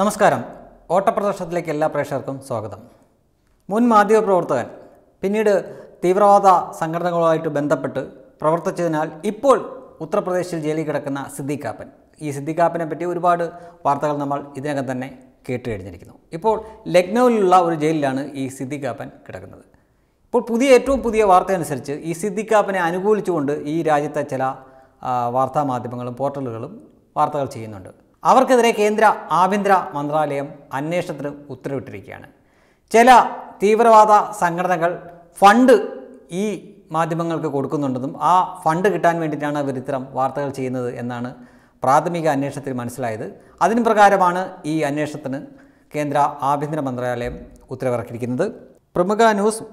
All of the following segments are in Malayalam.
നമസ്കാരം ഓട്ടപ്രദർശനത്തിലേക്ക് എല്ലാ പ്രേക്ഷകർക്കും സ്വാഗതം മുൻ മാധ്യമ പ്രവർത്തകൻ പിന്നീട് തീവ്രവാദ സംഘടനകളുമായിട്ട് ബന്ധപ്പെട്ട് പ്രവർത്തിച്ചതിനാൽ ഇപ്പോൾ ഉത്തർപ്രദേശിൽ ജയിലിൽ കിടക്കുന്ന സിദ്ദിഖാപ്പൻ ഈ സിദ്ദിഖാപ്പനെ പറ്റി ഒരുപാട് വാർത്തകൾ നമ്മൾ ഇതിനകം തന്നെ കേട്ടു കഴിഞ്ഞിരിക്കുന്നു ഇപ്പോൾ ലക്നൌവിലുള്ള ഒരു ജയിലിലാണ് ഈ സിദ്ദിഖാപ്പൻ കിടക്കുന്നത് ഇപ്പോൾ പുതിയ ഏറ്റവും പുതിയ വാർത്ത അനുസരിച്ച് ഈ സിദ്ദിഖാപ്പനെ അനുകൂലിച്ചുകൊണ്ട് ഈ രാജ്യത്തെ ചില വാർത്താ മാധ്യമങ്ങളും പോർട്ടലുകളും വാർത്തകൾ ചെയ്യുന്നുണ്ട് അവർക്കെതിരെ കേന്ദ്ര ആഭ്യന്തര മന്ത്രാലയം അന്വേഷണത്തിന് ഉത്തരവിട്ടിരിക്കുകയാണ് ചില തീവ്രവാദ സംഘടനകൾ ഫണ്ട് ഈ മാധ്യമങ്ങൾക്ക് കൊടുക്കുന്നുണ്ടെന്നും ആ ഫണ്ട് കിട്ടാൻ വേണ്ടിയിട്ടാണ് അവർ ഇത്തരം വാർത്തകൾ ചെയ്യുന്നത് എന്നാണ് പ്രാഥമിക അന്വേഷണത്തിൽ മനസ്സിലായത് അതിന് പ്രകാരമാണ് ഈ അന്വേഷണത്തിന് കേന്ദ്ര ആഭ്യന്തര മന്ത്രാലയം ഉത്തരവിറക്കിയിരിക്കുന്നത് പ്രമുഖ ന്യൂസ്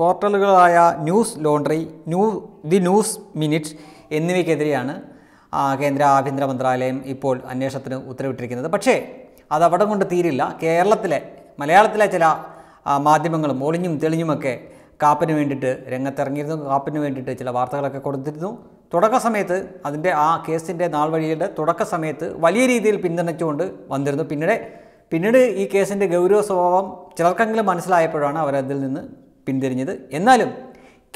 പോർട്ടലുകളായ Newslaundry new the news minute എന്നിവയ്ക്കെതിരെയാണ് കേന്ദ്ര ആഭ്യന്തര മന്ത്രാലയം ഇപ്പോൾ അന്വേഷണത്തിന് ഉത്തരവിട്ടിരിക്കുന്നത് പക്ഷേ അത് അവിടെ കൊണ്ട് തീരില്ല കേരളത്തിലെ മലയാളത്തിലെ ചില മാധ്യമങ്ങളും ഒളിഞ്ഞും തെളിഞ്ഞുമൊക്കെ കാപ്പിന് വേണ്ടിയിട്ട് രംഗത്തിറങ്ങിയിരുന്നു കാപ്പിന് വേണ്ടിയിട്ട് ചില വാർത്തകളൊക്കെ കൊടുത്തിരുന്നു തുടക്ക സമയത്ത് അതിൻ്റെ ആ കേസിൻ്റെ നാൾ വഴിയുടെ തുടക്ക സമയത്ത് വലിയ രീതിയിൽ പിന്തുണച്ചുകൊണ്ട് വന്നിരുന്നു പിന്നീട് പിന്നീട് ഈ കേസിൻ്റെ ഗൗരവ സ്വഭാവം ചിലർക്കെങ്കിലും മനസ്സിലായപ്പോഴാണ് അവരതിൽ നിന്ന് പിന്തിരിഞ്ഞത് എന്നാലും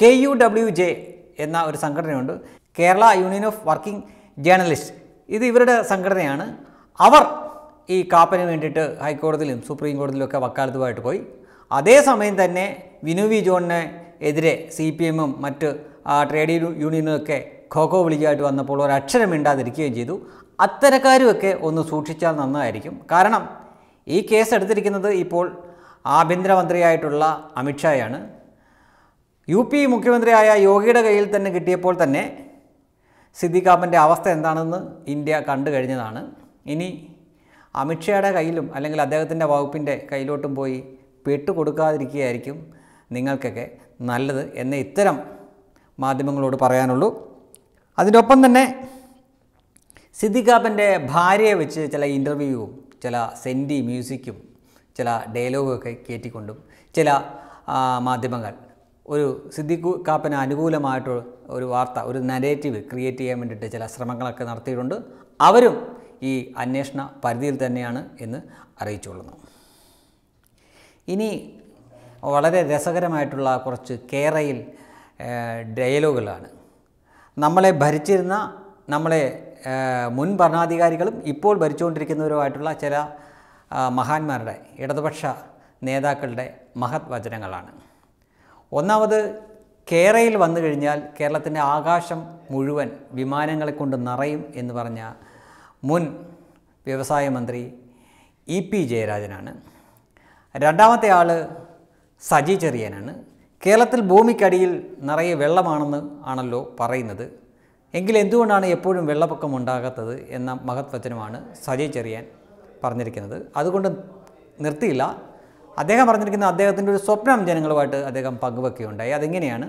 കെ യു ഡബ്ല്യു ജെ എന്ന ഒരു സംഘടനയുണ്ട് Kerala union of working journalist ഇത് ഇവരുടെ സംഘടനയാണ് അവർ ഈ കാപ്പന് വേണ്ടിയിട്ട് ഹൈക്കോടതിയിലും സുപ്രീം കോടതിയിലും ഒക്കെ വക്കാലത്തുമായിട്ട് പോയി അതേസമയം തന്നെ വിനു വി ജോണിന് എതിരെ സി പി എമ്മും മറ്റ് ട്രേഡ് യൂണിയനുമൊക്കെ ഒക്കെ ഖോഖോ വിളിക്കായിട്ട് വന്നപ്പോൾ അക്ഷരം മിണ്ടാതിരിക്കുകയും ചെയ്തു അത്തരക്കാരുമൊക്കെ ഒന്ന് സൂക്ഷിച്ചാൽ നന്നായിരിക്കും കാരണം ഈ കേസ് എടുത്തിരിക്കുന്നത് ഇപ്പോൾ ആഭ്യന്തരമന്ത്രിയായിട്ടുള്ള അമിത്ഷായാണ് യു പി മുഖ്യമന്ത്രിയായ യോഗിയുടെ കയ്യിൽ തന്നെ കിട്ടിയപ്പോൾ തന്നെ സിദ്ദിഖാപ്പൻ്റെ അവസ്ഥ എന്താണെന്ന് ഇന്ത്യ കണ്ടു കഴിഞ്ഞതാണ് ഇനി അമിത്ഷായുടെ കയ്യിലും അല്ലെങ്കിൽ അദ്ദേഹത്തിൻ്റെ വകുപ്പിൻ്റെ കയ്യിലോട്ടും പോയി പെട്ടുകൊടുക്കാതിരിക്കുകയായിരിക്കും നിങ്ങൾക്കൊക്കെ നല്ലത് എന്ന ഇത്തരം മാധ്യമങ്ങളോട് പറയാനുള്ളൂ അതിനൊപ്പം തന്നെ സിദ്ദിഖാപ്പൻ്റെ ഭാര്യയെ വെച്ച് ചില ഇൻ്റർവ്യൂവും ചില സെൻറ്റി മ്യൂസിക്കും ചില ഡയലോഗൊക്കെ കയറ്റിക്കൊണ്ടും ചില മാധ്യമങ്ങൾ ഒരു സിദ്ദിഖ് കാപ്പന് അനുകൂലമായിട്ട് ഒരു വാർത്ത ഒരു നരേറ്റീവ് ക്രിയേറ്റ് ചെയ്യാൻ വേണ്ടിയിട്ട് ചില ശ്രമങ്ങളൊക്കെ നടത്തിയിട്ടുണ്ട് അവരും ഈ അന്വേഷണ പരിധിയിൽ തന്നെയാണ് എന്ന് അറിയിച്ചുകൊള്ളുന്നു ഇനി വളരെ രസകരമായിട്ടുള്ള കുറച്ച് കേരയിൽ ഡയലോഗുകളാണ് നമ്മളെ ഭരിച്ചിരുന്ന നമ്മളെ മുൻ ഭരണാധികാരികളും ഇപ്പോൾ ഭരിച്ചുകൊണ്ടിരിക്കുന്നവരുമായിട്ടുള്ള ചില മഹാന്മാരുടെ ഇടതുപക്ഷ നേതാക്കളുടെ മഹത് വചനങ്ങളാണ് ഒന്നാമത് കേരയിൽ വന്നു കഴിഞ്ഞാൽ കേരളത്തിൻ്റെ ആകാശം മുഴുവൻ വിമാനങ്ങളെ കൊണ്ട് നിറയും എന്ന് പറഞ്ഞ മുൻ വ്യവസായ മന്ത്രി ഇ പി ജയരാജനാണ് രണ്ടാമത്തെ ആൾ സജി ചെറിയനാണ് കേരളത്തിൽ ഭൂമിക്കടിയിൽ നിറയെ വെള്ളമാണെന്ന് ആണല്ലോ പറയുന്നത് എങ്കിൽ എന്തുകൊണ്ടാണ് എപ്പോഴും വെള്ളപ്പൊക്കം ഉണ്ടാകാത്തത് എന്ന മഹത്വചനമാണ് സജി ചെറിയാൻ പറഞ്ഞിരിക്കുന്നത് അതുകൊണ്ട് നിർത്തിയില്ല അദ്ദേഹം പറഞ്ഞിരിക്കുന്ന അദ്ദേഹത്തിൻ്റെ ഒരു സ്വപ്നം ജനങ്ങളുമായിട്ട് അദ്ദേഹം പങ്കുവെക്കുകയുണ്ടായി അതെങ്ങനെയാണ്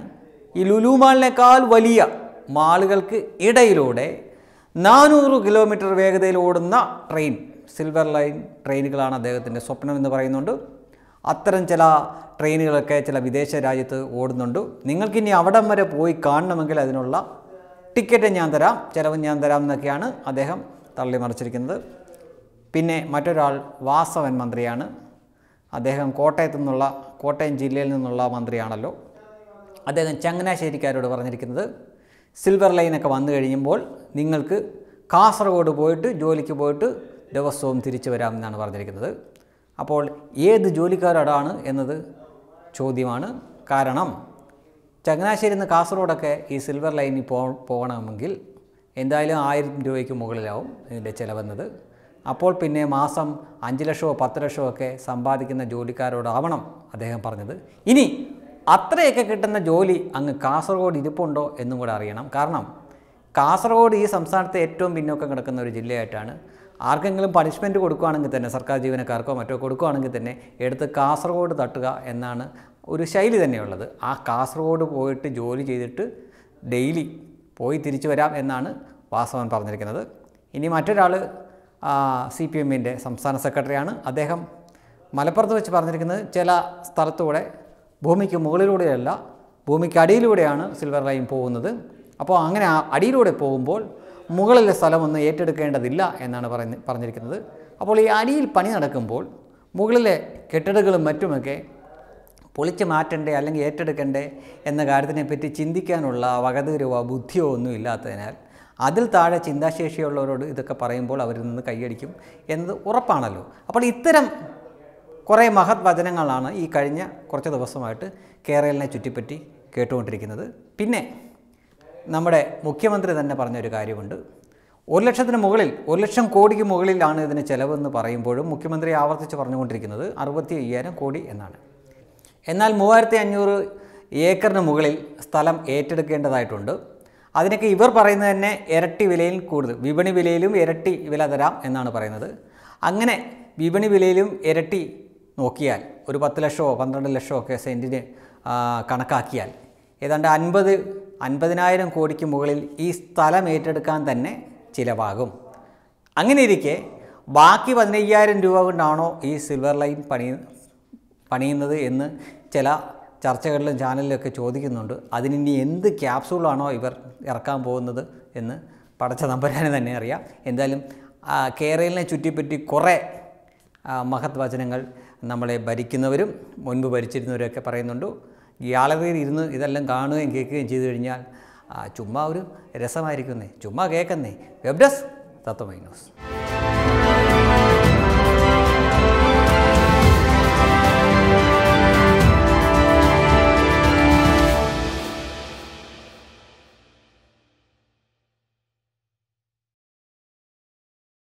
ഈ ലുലുമാളിനേക്കാൾ വലിയ മാളുകൾക്ക് ഇടയിലൂടെ നാനൂറ് കിലോമീറ്റർ വേഗതയിൽ ഓടുന്ന ട്രെയിൻ സിൽവർ ലൈൻ ട്രെയിനുകളാണ് അദ്ദേഹത്തിൻ്റെ സ്വപ്നം എന്ന് പറയുന്നുണ്ട് അത്തരം ചില ട്രെയിനുകളൊക്കെ ചില വിദേശ രാജ്യത്ത് ഓടുന്നുണ്ട് നിങ്ങൾക്കിനി അവിടം വരെ പോയി കാണണമെങ്കിൽ അതിനുള്ള ടിക്കറ്റ് ഞാൻ തരാം ചിലവ് ഞാൻ തരാം എന്നൊക്കെയാണ് അദ്ദേഹം തള്ളി മറിച്ചിരിക്കുന്നത് പിന്നെ മറ്റൊരാൾ വാസവൻ മന്ത്രിയാണ് അദ്ദേഹം കോട്ടയത്തു നിന്നുള്ള കോട്ടയം ജില്ലയിൽ നിന്നുള്ള മന്ത്രിയാണല്ലോ അദ്ദേഹം ചങ്ങനാശ്ശേരിക്കാരോട് പറഞ്ഞിരിക്കുന്നത് സിൽവർ ലൈനൊക്കെ വന്നു കഴിയുമ്പോൾ നിങ്ങൾക്ക് കാസർഗോഡ് പോയിട്ട് ജോലിക്ക് പോയിട്ട് ദിവസവും തിരിച്ചു വരാമെന്നാണ് പറഞ്ഞിരിക്കുന്നത് അപ്പോൾ ഏത് ജോലിക്കാരോടാണ് എന്നത് ചോദ്യമാണ് കാരണം ചങ്ങനാശ്ശേരി നിന്ന് കാസർഗോഡൊക്കെ ഈ സിൽവർ ലൈനിൽ പോ പോകണമെങ്കിൽ എന്തായാലും ആയിരം രൂപയ്ക്ക് മുകളിലാവും ഇതിൻ്റെ ചിലവെന്നത് അപ്പോൾ പിന്നെ മാസം അഞ്ച് ലക്ഷമോ പത്ത് ലക്ഷമോ ഒക്കെ സമ്പാദിക്കുന്ന ജോലിക്കാരോടാവണം അദ്ദേഹം പറഞ്ഞത് ഇനി അത്രയൊക്കെ കിട്ടുന്ന ജോലി അങ്ങ് കാസർഗോഡ് ഇരിപ്പുണ്ടോ എന്നും കൂടെ അറിയണം കാരണം കാസർഗോഡ് ഈ സംസ്ഥാനത്തെ ഏറ്റവും പിന്നോക്കം കിടക്കുന്ന ഒരു ജില്ലയായിട്ടാണ് ആർക്കെങ്കിലും പണിഷ്മെൻറ്റ് കൊടുക്കുകയാണെങ്കിൽ തന്നെ സർക്കാർ ജീവനക്കാർക്കോ മറ്റോ കൊടുക്കുകയാണെങ്കിൽ തന്നെ എടുത്ത് കാസർഗോഡ് തട്ടുക എന്നാണ് ഒരു ശൈലി തന്നെയുള്ളത് ആ കാസർഗോഡ് പോയിട്ട് ജോലി ചെയ്തിട്ട് ഡെയിലി പോയി തിരിച്ചു വരാം എന്നാണ് വാസവൻ പറഞ്ഞിരിക്കുന്നത് ഇനി മറ്റൊരാൾ സി പി എമ്മിൻ്റെ സംസ്ഥാന സെക്രട്ടറിയാണ് അദ്ദേഹം മലപ്പുറത്ത് വെച്ച് പറഞ്ഞിരിക്കുന്നത് ചില സ്ഥലത്തൂടെ ഭൂമിക്ക് മുകളിലൂടെയല്ല ഭൂമിക്ക് അടിയിലൂടെയാണ് സിൽവർ ലൈൻ പോകുന്നത് അപ്പോൾ അങ്ങനെ അടിയിലൂടെ പോകുമ്പോൾ മുകളിലെ സ്ഥലമൊന്നും ഏറ്റെടുക്കേണ്ടതില്ല എന്നാണ് പറഞ്ഞ് പറഞ്ഞിരിക്കുന്നത് അപ്പോൾ ഈ അടിയിൽ പണി നടക്കുമ്പോൾ മുകളിലെ കെട്ടിടങ്ങളും മറ്റുമൊക്കെ പൊളിച്ചു മാറ്റണ്ടേ അല്ലെങ്കിൽ ഏറ്റെടുക്കണ്ടേ എന്ന കാര്യത്തിനെപ്പറ്റി ചിന്തിക്കാനുള്ള വകതിരുവോ ബുദ്ധിയോ ഒന്നും ഇല്ലാത്തതിനാൽ അതിൽ താഴെ ചിന്താശേഷിയുള്ളവരോട് ഇതൊക്കെ പറയുമ്പോൾ അവരിൽ നിന്ന് കൈയടിക്കും എന്നത് ഉറപ്പാണല്ലോ അപ്പോൾ ഇത്തരം കുറേ മഹത് വചനങ്ങളാണ് ഈ കഴിഞ്ഞ കുറച്ച് ദിവസമായിട്ട് കേരളിനെ ചുറ്റിപ്പറ്റി കേട്ടുകൊണ്ടിരിക്കുന്നത് പിന്നെ നമ്മുടെ മുഖ്യമന്ത്രി തന്നെ പറഞ്ഞൊരു കാര്യമുണ്ട് ഒരു ലക്ഷത്തിന് മുകളിൽ ഒരു ലക്ഷം കോടിക്ക് മുകളിലാണ് ഇതിന് ചിലവെന്ന് പറയുമ്പോഴും മുഖ്യമന്ത്രി ആവർത്തിച്ച് പറഞ്ഞുകൊണ്ടിരിക്കുന്നത് അറുപത്തി അയ്യായിരം കോടി എന്നാണ് എന്നാൽ മൂവായിരത്തി അഞ്ഞൂറ് ഏക്കറിന് മുകളിൽ സ്ഥലം ഏറ്റെടുക്കേണ്ടതായിട്ടുണ്ട് അതിനൊക്കെ ഇവർ പറയുന്നത് തന്നെ ഇരട്ടി വിലയിൽ കൂടുതൽ വിപണി വിലയിലും ഇരട്ടി വില തരാം എന്നാണ് പറയുന്നത് അങ്ങനെ വിപണി വിലയിലും ഇരട്ടി നോക്കിയാൽ ഒരു പത്ത് ലക്ഷമോ പന്ത്രണ്ട് ലക്ഷമോ ഒക്കെ സെൻറ്റിന് കണക്കാക്കിയാൽ ഏതാണ്ട് അൻപത് അൻപതിനായിരം കോടിക്ക് മുകളിൽ ഈ സ്ഥലം ഏറ്റെടുക്കാൻ തന്നെ ചിലവാകും അങ്ങനെ ഇരിക്കെ ബാക്കി പതിനയ്യായിരം രൂപ കൊണ്ടാണോ ഈ സിൽവർ ലൈൻ പണി പണിയുന്നത് എന്ന് ചില ചർച്ചകളിലും ചാനലിലൊക്കെ ചോദിക്കുന്നുണ്ട് അതിനി എന്ത് ക്യാപ്സൂളാണോ ഇവർ ഇറക്കാൻ പോകുന്നത് എന്ന് പടച്ച നമ്പരാനെ തന്നെ അറിയാം എന്തായാലും കേരളിനെ ചുറ്റിപ്പറ്റി കുറേ മഹത് വചനങ്ങൾ നമ്മളെ ഭരിക്കുന്നവരും മുൻപ് ഭരിച്ചിരുന്നവരൊക്കെ പറയുന്നുണ്ട് ഗ്യാലറിയിൽ ഇരുന്ന് ഇതെല്ലാം കാണുകയും കേൾക്കുകയും ചെയ്തു കഴിഞ്ഞാൽ ചുമ്മാ ഒരു രസമായിരിക്കുന്നേ ചുമ്മാ കേൾക്കുന്നേ വെബ്ഡസ് ഡെസ്ക് തത്വമൈ ന്യൂസ്